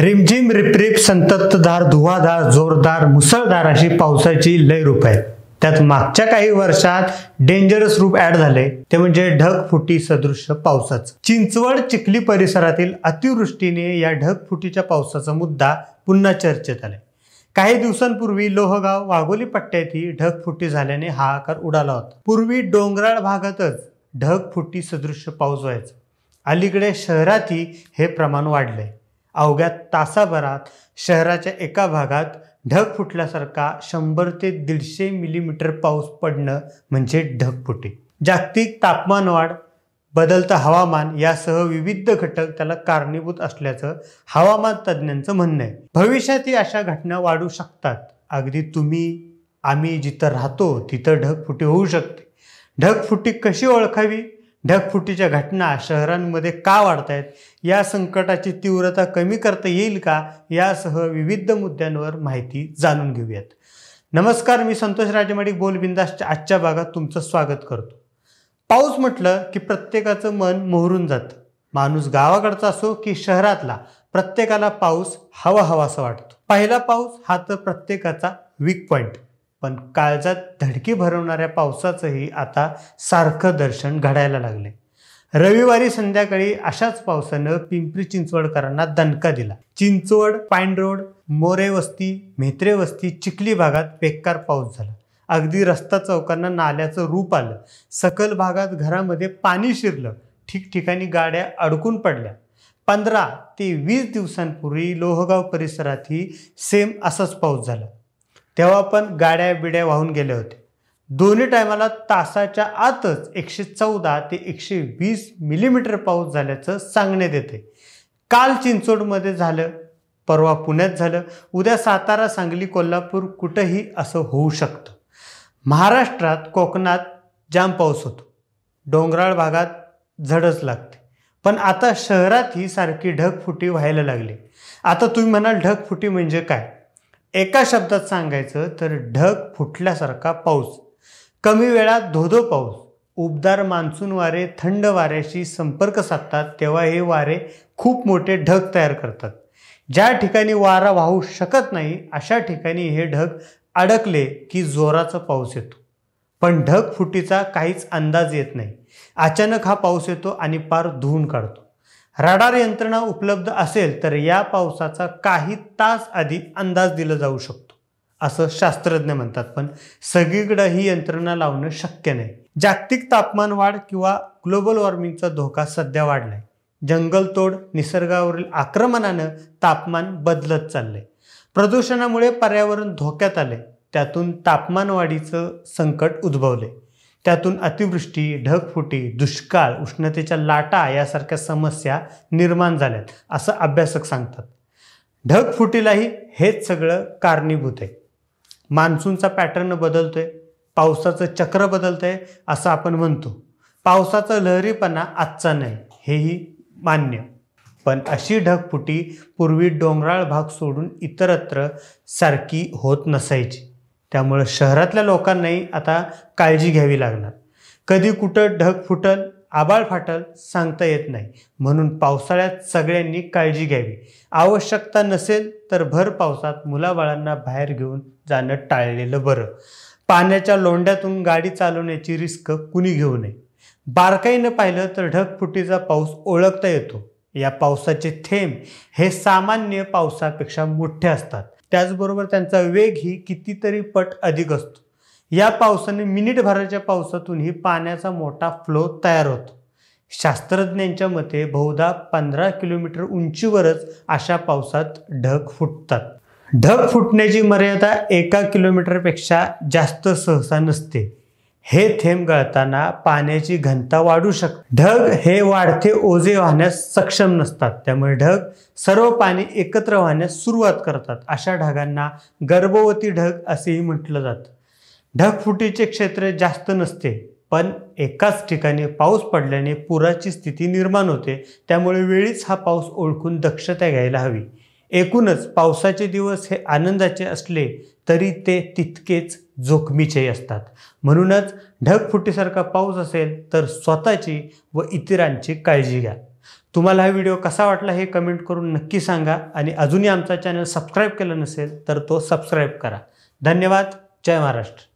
रिमझिम रिपरिप संततधार धुवाधार जोरदार मुसळधार अशी पावसाची लय रूप आहे त्यात मागच्या काही वर्षात डेंजरस रूप ऍड झाले ते म्हणजे ढगफुटी सदृश्य पावसाचं चिंचवड चिखली परिसरातील अतिवृष्टीने या ढगफुटीच्या पावसाचा मुद्दा पुन्हा चर्चेत आलाय काही दिवसांपूर्वी लोहगाव वाघोली पट्ट्यातही ढगफुटी झाल्याने हा आकार उडाला होता पूर्वी डोंगराळ भागातच ढगफुटी सदृश्य पाऊस व्हायचा अलीकडे शहरातही हे प्रमाण वाढलंय अवघ्या तासाभरात शहराच्या एका भागात ढग फुटल्यासारखा शंभर ते दीडशे मिलीमीटर पाऊस पडणं म्हणजे ढगफुटी जागतिक तापमानवाढ बदलतं हवामान यासह विविध घटक त्याला कारणीभूत असल्याचं हवामान तज्ज्ञांचं म्हणणं आहे भविष्यातही अशा घटना वाढू शकतात अगदी तुम्ही आम्ही जिथं राहतो तिथं ढगफुटी होऊ शकते ढगफुटी कशी ओळखावी ढगफुटीच्या घटना शहरांमध्ये का वाढत आहेत या संकटाची तीव्रता कमी करता येईल का यासह विविध मुद्द्यांवर माहिती जाणून घेऊयात नमस्कार मी संतोष राजमाडी बोलबिंदासच्या आजच्या भागात तुमचं स्वागत करतो पाऊस म्हटलं की प्रत्येकाचं मन मोहरून जातं माणूस गावाकडचा असो की शहरातला प्रत्येकाला पाऊस हवा हवासा वाटतो पहिला पाऊस हा तर प्रत्येकाचा वीक पॉईंट पण काळजात धडकी भरवणाऱ्या पावसाचंही आता सारखं दर्शन घडायला लागले रविवारी संध्याकाळी अशाच पावसानं पिंपरी चिंचवडकरांना दणका दिला चिंचवड पाईन रोड मोरे वस्ती म्हेत्रे वस्ती चिखली भागात बेकार पाऊस झाला अगदी रस्ता चौकांना नाल्याचं रूप आलं सकल भागात घरामध्ये पाणी शिरलं ठिकठिकाणी गाड्या अडकून पडल्या पंधरा ते वीस दिवसांपूर्वी लोहगाव परिसरातही सेम असाच पाऊस झाला तेव्हा पण गाड्या बिड्या वाहून गेले होते दोन्ही टायमाला तासाच्या आतच एकशे चौदा ते एकशे वीस मिलीमीटर पाऊस झाल्याचं सांगण्यात येते काल चिंचोडमध्ये झालं परवा पुण्यात झालं उद्या सातारा सांगली कोल्हापूर कुठंही असं होऊ शकतं महाराष्ट्रात कोकणात जाम पाऊस होतो डोंगराळ भागात झडच लागते पण आता शहरात ही सारखी ढगफुटी व्हायला लागली आता तुम्ही म्हणाल ढगफुटी म्हणजे काय एका शब्दात सांगायचं तर ढग फुटल्यासारखा पाऊस कमी वेळात धोधो पाऊस उबदार मान्सून वारे थंड वाऱ्याशी संपर्क साधतात तेव्हा हे वारे खूप मोठे ढग तयार करतात ज्या ठिकाणी वारा वाहू शकत नाही अशा ठिकाणी हे ढग अडकले की जोराचा पाऊस येतो पण ढग फुटीचा काहीच अंदाज येत नाही अचानक हा पाऊस येतो आणि पार धुवून काढतो राडार यंत्रणा उपलब्ध असेल तर या पावसाचा काही तास आधी अंदाज दिला जाऊ शकतो असं शास्त्रज्ञ म्हणतात पण सगळीकडे ही यंत्रणा लावणं शक्य नाही जागतिक तापमान वाढ किंवा ग्लोबल वॉर्मिंगचा धोका सध्या वाढलाय जंगलतोड निसर्गावरील आक्रमणानं तापमान बदलत चाललंय प्रदूषणामुळे पर्यावरण धोक्यात आले त्यातून तापमानवाढीचं संकट उद्भवले त्यातून अतिवृष्टी ढगफुटी दुष्काळ उष्णतेच्या लाटा यासारख्या समस्या निर्माण झाल्यात असं अभ्यासक सांगतात ढगफुटीलाही हेच सगळं कारणीभूत आहे मान्सूनचा पॅटर्न बदलतोय पावसाचं चक्र बदलतंय असं आपण म्हणतो पावसाचा लहरीपणा आजचा नाही हेही मान्य पण अशी ढगफुटी पूर्वी डोंगराळ भाग सोडून इतरत्र सारखी होत नसायची त्यामुळं शहरातल्या लोकांनाही आता काळजी घ्यावी लागणार कधी कुठं ढग फुटल आबाळ फाटल सांगता येत नाही म्हणून पावसाळ्यात सगळ्यांनी काळजी घ्यावी आवश्यकता नसेल तर भर पावसात मुलाबाळांना बाहेर घेऊन जाणं टाळलेलं बरं पाण्याच्या लोंढ्यातून गाडी चालवण्याची रिस्क कुणी घेऊ नये बारकाईनं पाहिलं तर ढगफुटीचा पाऊस ओळखता येतो या पावसाचे थेंब हे सामान्य पावसापेक्षा मोठे असतात त्याचबरोबर त्यांचा वेग ही कितीतरी पट अधिक असतो या पावसाने मिनिटभराच्या पावसातूनही पाण्याचा मोठा फ्लो तयार होतो शास्त्रज्ञांच्या मते बहुधा पंधरा किलोमीटर उंचीवरच अशा पावसात ढग फुटतात ढग फुटण्याची मर्यादा एका किलोमीटरपेक्षा जास्त सहसा नसते हे थेंब गळताना पाण्याची घनता वाढू शक ढग हे वाढते ओझे वाहण्यास सक्षम नसतात त्यामुळे ढग सर्व पाणी एकत्र वाहण्यास सुरुवात करतात अशा ढगांना गर्भवती ढग असेही म्हटलं जातं ढगफुटीचे क्षेत्र जास्त नसते पण एकाच ठिकाणी पाऊस पडल्याने पुराची स्थिती निर्माण होते त्यामुळे वेळीच हा पाऊस ओळखून दक्षता घ्यायला हवी एकूणच पावसाचे दिवस हे आनंदाचे असले तरी ते तितकेच जोखमीचेही असतात म्हणूनच ढगफुटीसारखा पाऊस असेल तर स्वतःची व इतरांची काळजी घ्या तुम्हाला हा व्हिडिओ कसा वाटला हे कमेंट करून नक्की सांगा आणि अजूनही आमचा चॅनल सबस्क्राईब केलं नसेल तर तो सबस्क्राईब करा धन्यवाद जय महाराष्ट्र